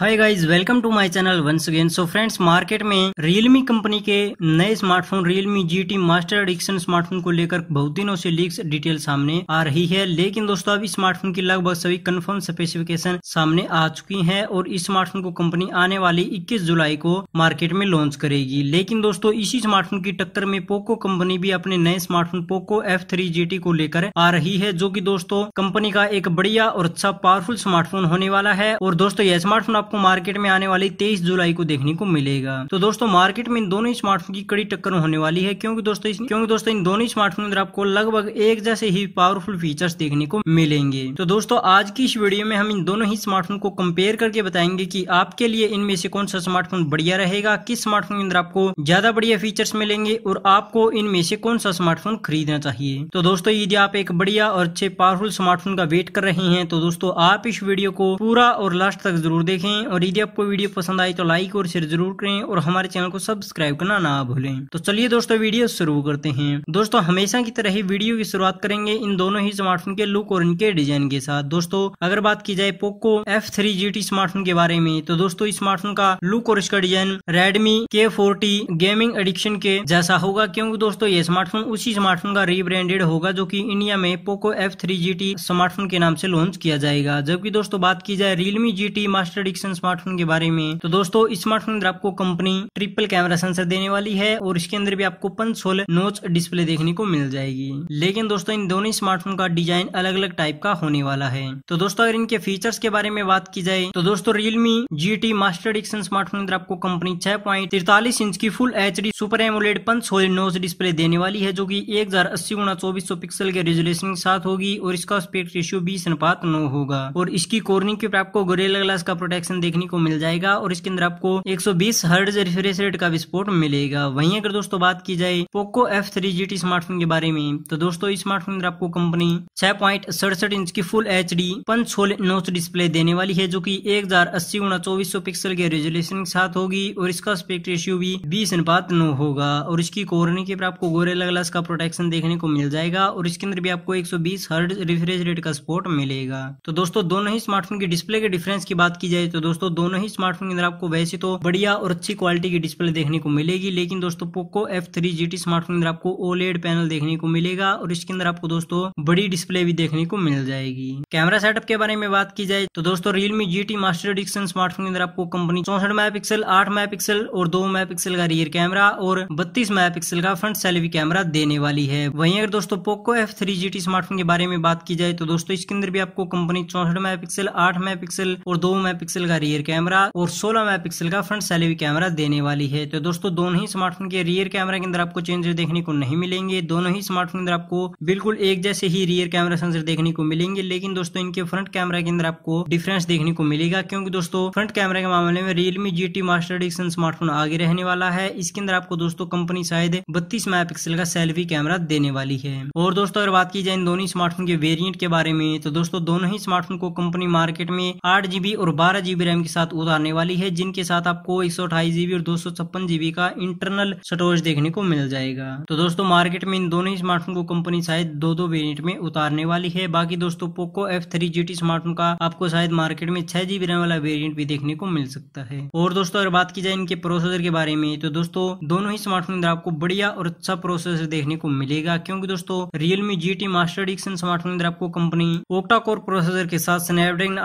hi guys welcome to my channel once again so friends market में Realme company के नए smartphone Realme T master edition smartphone को लेकर बहुत दिनों से लीक्स डिटेल सामने आ रही है लेकिन दोस्तों अब स्मार्टफोन की लगभग सभी कंफर्म स्पेसिफिकेशन सामने आ चुकी हैं और इस स्मार्टफोन को कंपनी आने वाली इक्कीस जुलाई को मार्केट में लॉन्च करेगी लेकिन दोस्तों इसी स्मार्टफोन की टक्कर में पोको कंपनी भी अपने नए स्मार्टफोन पोको एफ थ्री को लेकर आ रही है जो की दोस्तों कंपनी का एक बढ़िया और अच्छा पावरफुल स्मार्टफोन होने वाला है और दोस्तों यह स्मार्टफोन आपको मार्केट में आने वाली तेईस जुलाई को देखने को मिलेगा तो दोस्तों मार्केट में इन दोनों स्मार्टफोन की कड़ी टक्कर होने वाली है क्योंकि दोस्तों क्योंकि दोस्तों इन दोनों स्मार्टफोन अंदर आपको लगभग एक जैसे ही पावरफुल फीचर्स देखने को मिलेंगे तो दोस्तों आज की इस वीडियो में हम इन दोनों ही स्मार्टफोन को कंपेयर करके बताएंगे की आपके लिए इनमें से कौन सा स्मार्टफोन बढ़िया रहेगा किस स्मार्टफोन के अंदर आपको ज्यादा बढ़िया फीचर्स मिलेंगे और आपको इनमें से कौन सा स्मार्टफोन खरीदना चाहिए तो दोस्तों यदि आप एक बढ़िया और अच्छे पावरफुल स्मार्टफोन का वेट कर रहे हैं तो दोस्तों आप इस वीडियो को पूरा और लास्ट तक जरूर देखें करें और यदि आपको वीडियो पसंद आई तो लाइक और शेयर जरूर करें और हमारे चैनल को सब्सक्राइब करना ना भूलें तो चलिए दोस्तों वीडियो शुरू करते हैं दोस्तों हमेशा की तरह ही वीडियो की शुरुआत करेंगे इन दोनों ही स्मार्टफोन के लुक और इनके डिजाइन के साथ दोस्तों अगर बात की जाए Poco F three G T smartphone के बारे में तो दोस्तों इस स्मार्टफोन का लुक और इसका design Redmi K forty gaming edition के जैसा होगा क्योंकि दोस्तों ये स्मार्टफोन उसी स्मार्टफोन का रीब्रांडेड होगा जो की इंडिया में Poco F three G T smartphone के नाम से लॉन्च किया जाएगा जबकि दोस्तों बात की जाए Realme G T master edition smartphone के बारे में तो दोस्तों इस स्मार्टफोन अंदर आपको कंपनी ट्रिपल कैमरा सेंसर देने वाली है और इसके अंदर भी आपको पंच सोलह नोच डिस्प्ले देखने को मिल जाएगी लेकिन दोस्तों इन दोनों स्मार्टफोन का डिजाइन अलग अलग टाइप का होने वाला है तो दोस्तों अगर इनके फीचर्स के बारे में बात की जाए तो दोस्तों Realme G T master edition smartphone अंदर आपको कंपनी छह पॉइंट तिरतालीस इंच की full H D super AMOLED punch सोलह नोच डिस्प्ले देने वाली है जो की एक हजार अस्सी गुना चौबीस सौ पिक्सल के रेजुलेशन के साथ होगी और इसका स्पेक्ट रेशियो बीस अनुपात नौ होगा और इसकी कोर्निंग के आपको गोरेला ग्लास का प्रोटेक्शन ऑप्शन देखने को मिल जाएगा और इसके अंदर आपको 120 हर्ट्ज रिफ्रेश रेट का विस्फोट मिलेगा वहीं अगर दोस्तों बात की जाए Poco F three G T smartphone के बारे में तो दोस्तों इस स्मार्टफोन अंदर आपको कंपनी छह पॉइंट सड़सठ इंच की फुल एच डी पंच सोलह नोच डिस्प्ले देने वाली है जो की एक हजार अस्सी गुणा चौबीस सौ पिक्सल के रेजोल्यूशन के साथ होगी और इसका स्पेक्ट रेशियो भी बीस अनुपात नो होगा और इसकी कोरने के पर आपको गोरेला ग्लास का प्रोटेक्शन देखने को मिल जाएगा और इसके अंदर भी आपको 120 हर्ट्ज रिफ्रेश रेट का सपोर्ट मिलेगा तो दोस्तों दोनों ही स्मार्टफोन की डिस्प्ले के डिफरेंस की बात की जाए तो दोस्तों दोनों ही स्मार्टफोन के अंदर आपको वैसे तो बढ़िया और अच्छी क्वालिटी की डिस्प्ले देखने को मिलेगी लेकिन दोस्तों Poco F three G smartphone के अंदर आपको ओलेड पैनल देखने को मिलेगा और इसके अंदर आपको दोस्तों बड़ी डिस्प्ले भी देखने को मिल जाएगी कैमरा सेटअप के बारे में बात की जाए तो दोस्तों Realme G T master edition smartphone के अंदर आपको कंपनी चौसठ मेगा पिक्सल आठ मेगा पिक्सल और दो मेगा पिक्सल का रियर कैमरा और बत्तीस मेगा पिक्सल का फ्रंट सेल्फी कैमरा देने वाली है वहीं अगर दोस्तों Poco F three G T smartphone के बारे में बात की जाए तो दोस्तों इसके अंदर भी आपको कंपनी चौसठ मेगा पिक्सल आठ मेगा पिक्सल और दो मेगा पिक्सल का रियर कैमरा और 16 मेगापिक्सल का फ्रंट सेल्फी कैमरा देने वाली है तो दोस्तों दोनों ही स्मार्टफोन के रियर कैमरा के अंदर आपको चेंजेस देखने को नहीं मिलेंगे दोनों ही स्मार्टफोन के अंदर आपको बिल्कुल एक जैसे ही रियर कैमरा सेंसर देखने को मिलेंगे लेकिन दोस्तों इनके फ्रंट कैमरा के अंदर आपको डिफरेंस देखने को मिलेगा क्योंकि दोस्तों फ्रंट कैमरा के मामले में Realme G T master edition smartphone आगे रहने वाला है इसके अंदर आपको दोस्तों कंपनी शायद बत्तीस पिक्सल का सेल्फी कैमरा देने वाली है और दोस्तों अगर बात की जाए इन दोनों स्मार्टफोन के वेरियंट के बारे में तो दोस्तों दोनों ही स्मार्टफोन को कंपनी मार्केट में आठ जीबी और बारह जीबी जीबी रैम के साथ उतारने वाली है जिनके साथ आपको एक जीबी और दो जीबी का इंटरनल स्टोरेज देखने को मिल जाएगा तो दोस्तों मार्केट में इन दोनों ही स्मार्टफोन को कंपनी शायद दो दो वेरियंट में उतारने वाली है बाकी दोस्तों पोको एफ थ्री स्मार्टफोन का आपको शायद मार्केट में छह जीबी रैम वाला वेरियंट भी देखने को मिल सकता है और दोस्तों अगर बात की जाए इनके प्रोसेसर के बारे में तो दोस्तों दोनों ही स्मार्टफोन अंदर आपको बढ़िया और अच्छा प्रोसेसर देखने को मिलेगा क्योंकि दोस्तों Realme G T master edition smartphone अंदर आपको कंपनी ओक्टा कोर प्रोसेसर के साथ स्नैपड्रैगन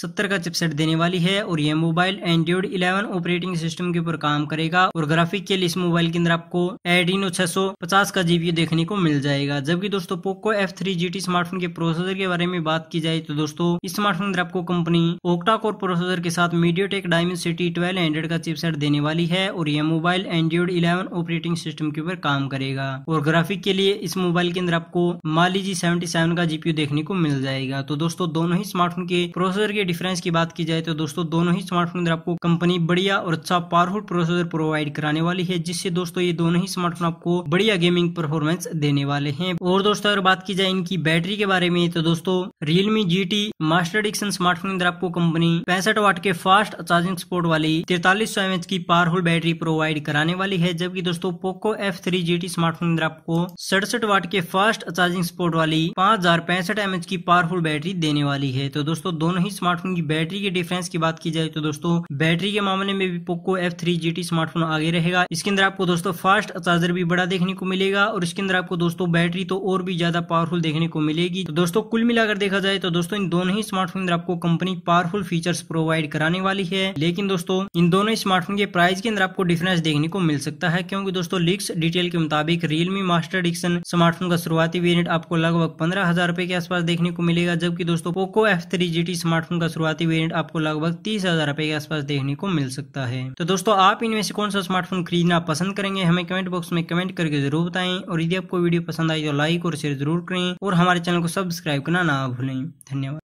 सत्तर का चिपसेट देने वाली वाली है और ये मोबाइल एंड्रॉइड 11 ऑपरेटिंग सिस्टम के ऊपर काम करेगा और ग्राफिक के लिए इस मोबाइल के अंदर आपको एडिनो 650 का जीबी देखने को मिल जाएगा जबकि दोस्तों पोको एफ थ्री स्मार्टफोन के प्रोसेसर के बारे में बात की जाए तो दोस्तों इस स्मार्टफोन अंदर आपको कंपनी ओक्टा कोर प्रोसेसर के साथ MediaTek city twelve hundred का चिपसेट देने वाली है और यह mobile Android eleven operating system के ऊपर काम करेगा और ग्राफिक के लिए इस मोबाइल के अंदर आपको माली जी सेवेंटी सेवन का जीपीयू तो देखने को मिल जाएगा तो दोस्तों दोनों ही स्मार्टफोन के प्रोसेसर के डिफरेंस की बात की जाए तो दोस्तों दोनों ही स्मार्टफोन अंदर आपको कंपनी बढ़िया और अच्छा पावरफुल प्रोसेसर प्रोवाइड कराने वाली है जिससे दोस्तों ये दोनों ही स्मार्टफोन आपको बढ़िया गेमिंग परफॉर्मेंस देने वाले हैं और दोस्तों अगर बात की जाए इनकी बैटरी के बारे में तो दोस्तों Realme G T master edition smartphone अंदर आपको कंपनी पैंसठ वाट के फास्ट चार्जिंग स्पोर्ट वाली तिरतालीस सौ एमएच की पावरफुल बैटरी प्रोवाइड कराने वाली है जबकि दोस्तों Poco F three G T smartphone अंदर आपको सड़सठ वाट के फास्ट चार्जिंग स्पोर्ट वाली पांच हजार पैंसठ एमएच की पावरफुल बैटरी देने वाली है तो दोस्तों दोनों ही स्मार्टफोन की बैटरी की डिफरेंस परफॉर्मेंस की बात की जाए तो दोस्तों बैटरी के मामले में भी Poco F three G T smartphone आगे रहेगा इसके अंदर आपको दोस्तों फास्ट चार्जर भी बड़ा देखने को मिलेगा और इसके अंदर आपको दोस्तों बैटरी तो और भी ज्यादा पावरफुल देखने को मिलेगी तो दोस्तों कुल मिलाकर देखा जाए तो दोस्तों इन दोनों ही स्मार्टफोन अंदर आपको कंपनी पावरफुल फीचर्स प्रोवाइड कराने वाली है लेकिन दोस्तों इन दोनों स्मार्टफोन के प्राइस के अंदर आपको डिफरेंस देखने को मिल सकता है क्योंकि दोस्तों लिक्स डिटेल के मुताबिक रियलमी मास्टर एडिक्शन स्मार्टफोन का शुरुआती वेरियंट आपको लगभग पंद्रह हजार के आसपास देखने को मिलेगा जबकि दोस्तों Poco F three G smartphone का शुरुआती वेरियंट आपको लगभग लगभग तीस हजार रुपए के आसपास देखने को मिल सकता है तो दोस्तों आप इनमें से कौन सा स्मार्टफोन खरीदना पसंद करेंगे हमें कमेंट बॉक्स में कमेंट करके जरूर बताएं और यदि आपको वीडियो पसंद आई तो लाइक और शेयर जरूर करें और हमारे चैनल को सब्सक्राइब करना ना भूलें धन्यवाद